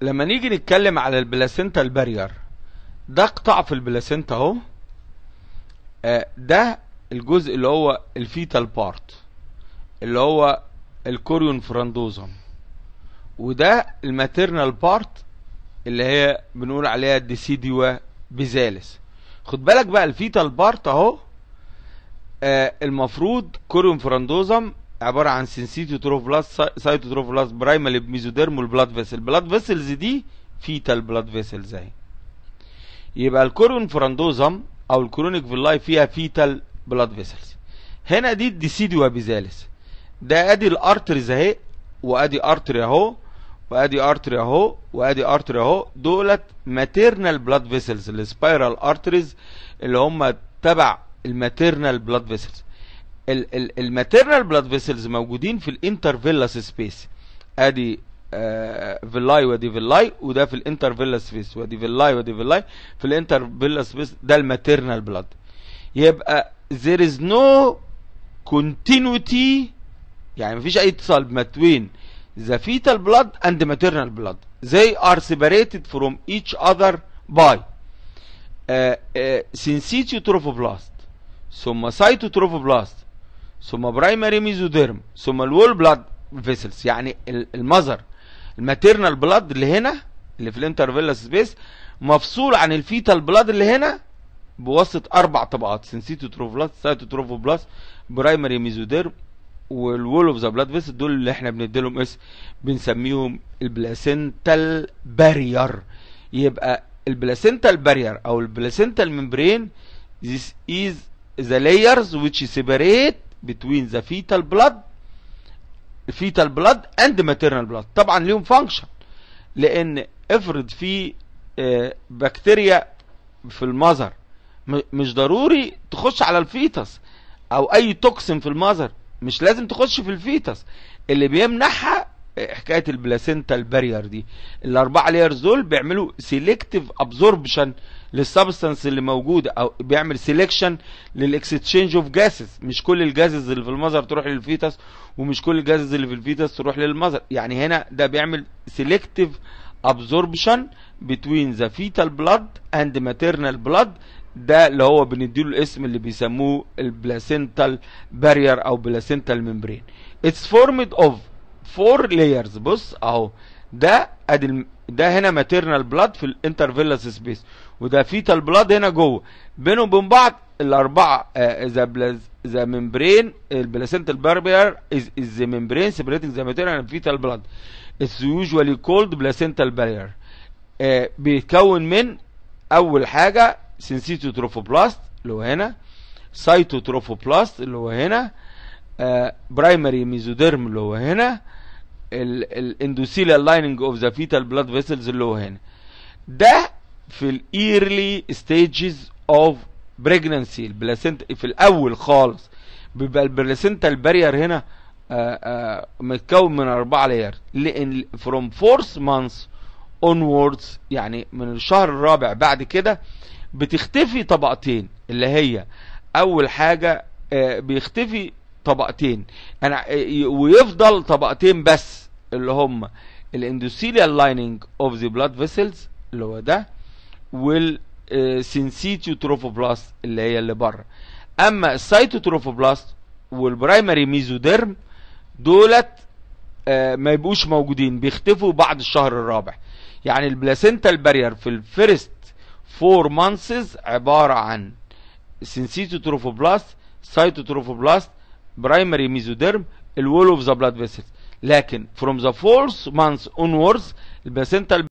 لما نيجي نتكلم على البلاسينتا البارير ده قطاع في البلاسينتا اهو آه، ده الجزء اللي هو الفيتال بارت اللي هو الكوريون فراندوزم وده الماتيرنال بارت اللي هي بنقول عليها الديسيديوا بيزالس خد بالك بقى الفيتال بارت اهو آه، المفروض كوريون فراندوزم عباره عن سنسيتوتروبلاست بلاس برايمال ميزوديرمال بلاد فيسل بلاد فيسلز دي فيتال بلاد فيسلز اهي يبقى الكورون فراندوزم او الكرونيك فيلاي فيها فيتال بلاد فيسلز هنا دي الديسيديو بيزالس ده ادي الارترز اهي وادي ارتري اهو وادي ارتري اهو وادي ارتري اهو دولت ماتيرنال بلاد فيسلز السبايرال ارتريز اللي هم تبع الماتيرنال بلاد فيسلز الماتيرنال بلاد فيسلز موجودين في الانترفيلاس سبيس ادي آه فيلاي ودي فيلاي وده في الانترفيلاس سبيس ودي فيلاي ودي فيلاي في الانترفيلاس سبيس ده الماتيرنال بلاد يبقى there is no continuity يعني مفيش اي اتصال ما between the fetal blood and maternal blood they are separated from each other by uh, آه، uh, آه، syncytiotrophoblasts ثم cytotrophoblasts ثم برايمري ميزوديرم ثم الول بلاد فيسلز يعني المذر الماتيرنال بلاد اللي هنا اللي في الانترفيلا سبيس مفصول عن الفيتال بلاد اللي هنا بواسطه اربع طبقات سنسيتوتروفلاست سايتوتروفوبلاست برايمري ميزوديرم والول اوف ذا بلاد فيسلز دول اللي احنا بنديلهم اسم بنسميهم البلاسنتال بارير يبقى البلاسنتال بارير او البلاسنتال ممبرين ذيس از ذا لايرز ويتش سيبريت between the fetal blood fetal blood and maternal blood طبعا ليهم فانكشن لان افرض في بكتيريا آه، في المذر مش ضروري تخش على الفيتس او اي توكسين في المذر مش لازم تخش في الفيتس اللي بيمنحها حكايه البلاسينتال بارير دي الاربعه لايرز دول بيعملوا سيلكتيف ابزوربشن للسبستانس اللي موجوده او بيعمل سيلكشن للاكستشينج اوف جاسز مش كل الجاسز اللي في المذر تروح للفيتس ومش كل الجاسز اللي في الفيتس تروح للمذر يعني هنا ده بيعمل سيلكتيف ابزوربشن بتوين ذا فيتال بلاد اند ماتيرنال بلاد ده اللي هو بنديله الاسم اللي بيسموه البلاسينتال بارير او بلاسينتال ممبرين اتس فورمد اوف فور لايرز بص اهو ده ادي ده هنا ماتيرنال بلاد في الانترفيلس سبيس وده فيتال بلاد هنا جوه بينه وبين بعض الاربعه ذا ذا ممبرين البلاسنتال باربير از ذا ممبرين سيبريتنج ذا ماتيرنال فيتال بلاد اتس يوجوالي كولد بلاسنتال بارير بيتكون من اول حاجه سنسيتو تروفوبلاست اللي هو هنا سايتو تروفوبلاست اللي هو هنا برايمري ميزوديرم اللي هو هنا الاندوثيليال لايننج اوف ذا فيتال بلاد فيسلز اللي هو هنا ده في الايرلي ستيجز اوف بريجننسي البلاسنت في الاول خالص بيبقى البلاسنتال بارير هنا آه، آه، متكون من اربع لاير لان فروم فورث مانث اونوردز يعني من الشهر الرابع بعد كده بتختفي طبقتين اللي هي اول حاجه آه، بيختفي طبقتين انا ويفضل طبقتين بس اللي هم الاندوثيليال لايننج اوف ذا بلاد فيسلز اللي هو ده والسنسيتيو تروفوبلاست اللي هي اللي بره اما السايتوتروفوبلاست والبرايمري ميزوديرم دولت آه، ما يبقوش موجودين بيختفوا بعد الشهر الرابع يعني البلاسينتا البارير في الفيرست فور مانسز عباره عن سنسيتو تروفوبلاست سايتوتروفوبلاست primary mesoderm الwall of the blood vessels لكن from the fourth month onwards البلاسنتا